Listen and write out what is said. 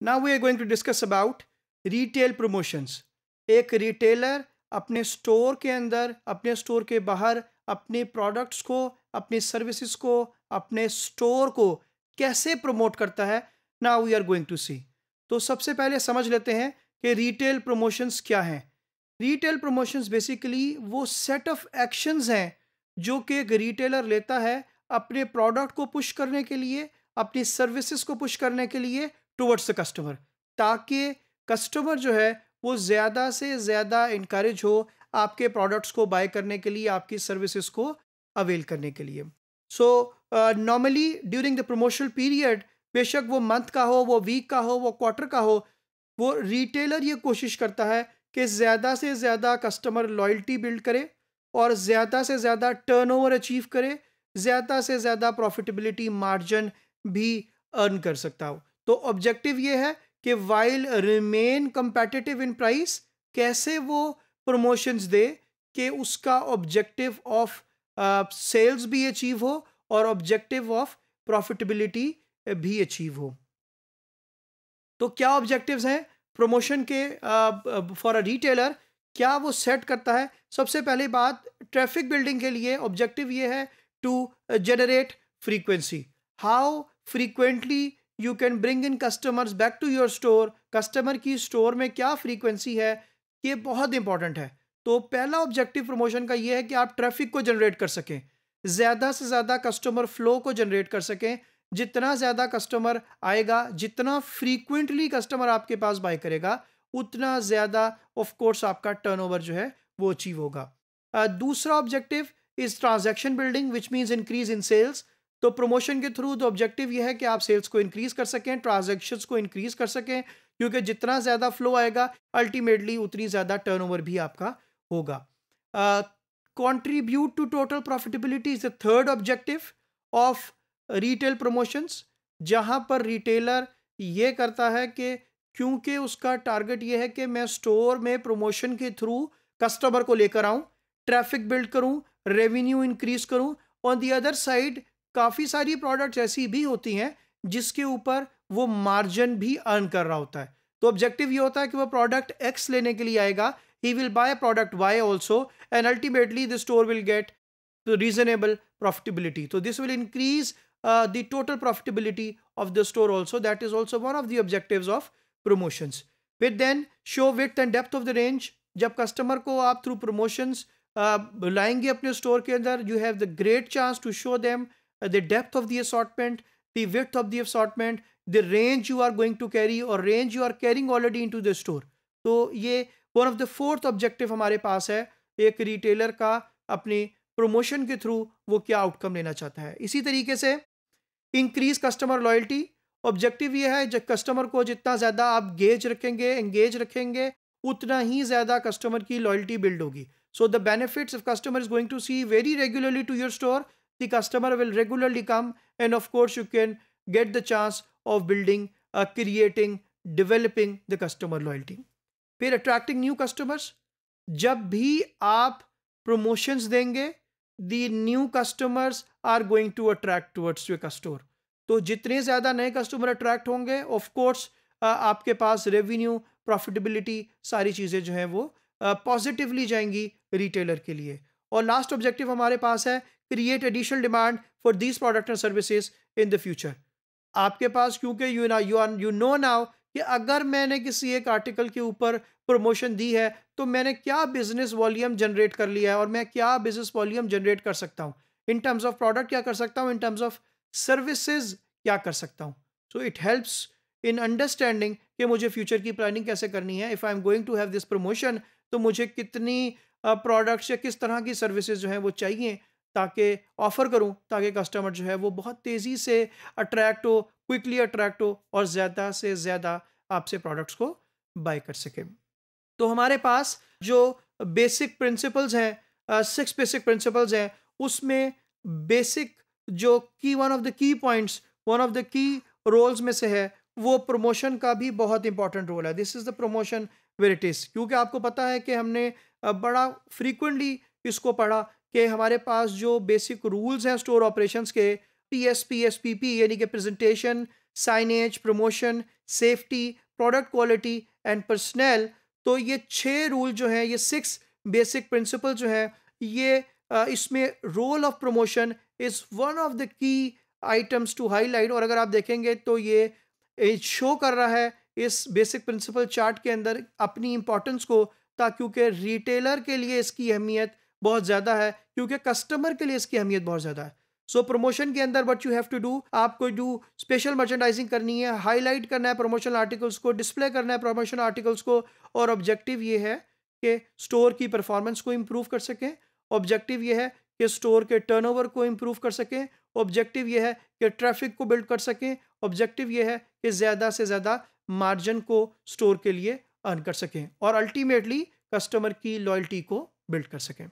Now we are going to discuss about retail promotions. एक retailer अपने store के अंदर अपने store के बाहर अपने products को अपने services को अपने store को कैसे promote करता है Now we are going to see. तो सबसे पहले समझ लेते हैं कि retail promotions क्या हैं retail promotions basically वो set of actions हैं जो कि एक retailer लेता है अपने प्रोडक्ट को पुश करने के लिए अपनी सर्विसेज को पुश करने के लिए टूवर्ड्स द कस्टमर ताकि कस्टमर जो है वो ज़्यादा से ज़्यादा इनक्रेज हो आपके प्रोडक्ट्स को बाय करने के लिए आपकी सर्विसेज को अवेल करने के लिए so normally during the promotional period बेशक वो मंथ का हो वो वीक का हो वो क्वार्टर का हो वो रिटेलर ये कोशिश करता है कि ज़्यादा से ज़्यादा कस्टमर लॉयल्टी बिल्ड करे और ज़्यादा से ज़्यादा टर्नओवर अचीव करे ज़्यादा से ज़्यादा प्रॉफिटेबिलिटी मार्जिन भी अर्न कर सकता हो तो ऑब्जेक्टिव ये है कि while remain competitive in price कैसे वो प्रमोशंस दे कि उसका ऑब्जेक्टिव ऑफ सेल्स भी अचीव हो और ऑब्जेक्टिव ऑफ प्रॉफिटेबिलिटी भी अचीव हो तो क्या ऑब्जेक्टिव्स हैं प्रमोशन के फॉर अ रिटेलर क्या वो सेट करता है सबसे पहले बात ट्रैफिक बिल्डिंग के लिए ऑब्जेक्टिव ये है to generate frequency how frequently you can bring in customers back to your store customer की स्टोर में क्या फ्रीक्वेंसी है ये बहुत इंपॉर्टेंट है तो पहला ऑब्जेक्टिव प्रमोशन का ये है कि आप ट्रैफिक को जनरेट कर सकें ज़्यादा से ज़्यादा कस्टमर फ्लो को जनरेट कर सकें जितना ज़्यादा कस्टमर आएगा जितना फ्रीक्वेंटली कस्टमर आपके पास बाय करेगा उतना ज़्यादा ऑफ कोर्स आपका टर्नओवर जो है वो अचीव होगा दूसरा objective is transaction building which means increase in sales तो प्रमोशन के थ्रू तो ऑब्जेक्टिव ये है कि आप सेल्स को इंक्रीज कर सकें ट्रांजेक्शन को इंक्रीज कर सकें क्योंकि जितना ज़्यादा फ्लो आएगा अल्टीमेटली उतनी ज़्यादा टर्नओवर भी आपका होगा contribute to total profitability is the third objective of retail promotions जहाँ पर रिटेलर ये करता है कि क्योंकि उसका टारगेट ये है कि मैं स्टोर में प्रमोशन के थ्रू कस्टमर को लेकर आऊँ ट्रैफिक बिल्ड करूँ रेवेन्यू इंक्रीज करूँ ऑन दी अदर साइड काफ़ी सारी प्रोडक्ट्स ऐसी भी होती हैं जिसके ऊपर वो मार्जिन भी अर्न कर रहा होता है तो ऑब्जेक्टिव ये होता है कि वो प्रोडक्ट एक्स लेने के लिए आएगा he will buy product Y also and ultimately the store will get reasonable profitability तो this will increase the total profitability of the store also that is also one of the objective of promotions with then show with and depth of the range जब customer को आप through promotions uh, लाएंगे अपने store के अंदर you have the great chance to show them Uh, the depth of the assortment, the width of the assortment, the range you are going to carry और range you are carrying already into the store. तो ये one of the fourth objective हमारे पास है एक retailer का अपनी promotion के थ्रू वो क्या आउटकम लेना चाहता है इसी तरीके से इंक्रीज कस्टमर लॉयल्टी ऑब्जेक्टिव ये है जब कस्टमर को जितना ज़्यादा आप गेज रखेंगे एंगेज रखेंगे उतना ही ज़्यादा कस्टमर की लॉयल्टी बिल्ड होगी so the benefits of customer is going to see very regularly to your store the customer will regularly come and of course you can get the chance of building a uh, creating developing the customer loyalty फिर attracting new customers जब भी आप promotions देंगे the new customers are going to attract towards your store तो जितने ज़्यादा नए customer attract होंगे of course uh, आपके पास revenue profitability सारी चीज़ें जो हैं वो पॉजिटिवली uh, जाएंगी रिटेलर के लिए और लास्ट ऑब्जेक्टिव हमारे पास है create additional demand for these product and services in the future आपके पास क्योंकि यू ना यू यू नो नाउ कि अगर मैंने किसी एक आर्टिकल के ऊपर प्रमोशन दी है तो मैंने क्या बिजनेस वॉल्यूम जनरेट कर लिया है और मैं क्या बिजनेस वॉल्यूम जनरेट कर सकता हूँ इन टर्म्स ऑफ प्रोडक्ट क्या कर सकता हूँ इन टर्म्स ऑफ सर्विसेज क्या कर सकता हूँ so it helps in understanding कि मुझे फ्यूचर की प्लानिंग कैसे करनी है if I am going to have this promotion तो मुझे कितनी प्रोडक्ट्स या किस तरह की सर्विसेज जो हैं वो चाहिए ताकि ऑफ़र करूं ताकि कस्टमर जो है वो बहुत तेज़ी से अट्रैक्ट हो क्विकली अट्रैक्ट हो और ज़्यादा से ज़्यादा आपसे प्रोडक्ट्स को बाई कर सके तो हमारे पास जो बेसिक प्रिंसिपल्स हैं सिक्स बेसिक प्रिंसिपल्स हैं उसमें बेसिक जो की one of the key points one of the key roles में से है वो प्रमोशन का भी बहुत इंपॉर्टेंट रोल है this is the promotion where it is क्योंकि आपको पता है कि हमने बड़ा फ्रीकुंटली इसको पढ़ा कि हमारे पास जो बेसिक रूल्स हैं स्टोर ऑपरेशन के P S P S P P यानी कि presentation signage promotion safety product quality and personal तो ये छः रूल जो हैं ये सिक्स बेसिक प्रिंसिपल जो हैं ये इसमें role of promotion is one of the key items to highlight और अगर आप देखेंगे तो ये शो कर रहा है इस बेसिक प्रिंसिपल चार्ट के अंदर अपनी इंपॉर्टेंस को ताकि क्योंकि रिटेलर के लिए इसकी अहमियत बहुत ज़्यादा है क्योंकि कस्टमर के लिए इसकी अहमियत बहुत ज़्यादा है सो so, प्रमोशन के अंदर but you have to do आपको जो स्पेशल मर्चेंडाइजिंग करनी है हाईलाइट करना है प्रमोशनल आर्टिकल्स को डिस्प्ले करना है प्रमोशनल आर्टिकल्स को और ऑब्जेक्टिव ये है कि स्टोर की परफॉर्मेंस को इम्प्रूव कर सकें ऑब्जेक्टिव ये है कि स्टोर के टर्नओवर को इम्प्रूव कर सकें ऑब्जेक्टिव ये है कि ट्रैफिक को बिल्ड कर सकें ऑब्जेक्टिव ये है कि ज़्यादा से ज़्यादा मार्जिन को स्टोर के लिए अर्न कर सकें और अल्टीमेटली कस्टमर की लॉयल्टी को बिल्ड कर सकें